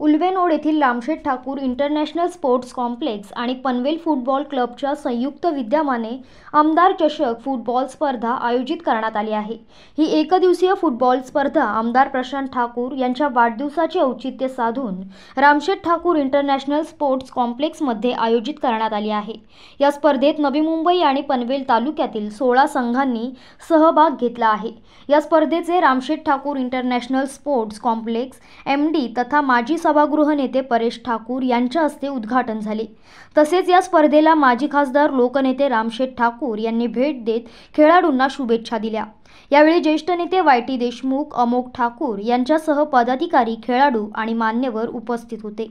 उल्वेनोड येथील Ramsheth Thakur International Sports Complex आणि Panvel football क्लबच्या संयुक्त विद्यमाने आमदार चषक फुटबॉल स्पर्धा आयोजित करण्यात आली आहे ही एकदिवसीय फुटबॉल स्पर्धा आमदार प्रशांत ठाकूर यांच्या वाढदिवसाचे औचित्य साधून रामशेठ ठाकूर इंटरनॅशनल स्पोर्ट्स कॉम्प्लेक्समध्ये आयोजित करण्यात आली आहे या स्पर्धेत नवी मुंबई आणि पनवेल तालुक्यातील सोळा संघांनी सहभाग घेतला आहे या स्पर्धेचे Ramsheth Thakur International Sports Complex एम तथा माजी सभागृह नेते परेश ठाकूर यांच्या हस्ते उद्घाटन झाले तसेच या स्पर्धेला माजी खासदार लोकनेते रामशेठ ठाकूर यांनी भेट देत खेळाडूंना शुभेच्छा दिल्या यावेळी ज्येष्ठ नेते वाय टी देशमुख अमोक ठाकूर यांच्यासह पदाधिकारी खेळाडू आणि मान्यवर उपस्थित होते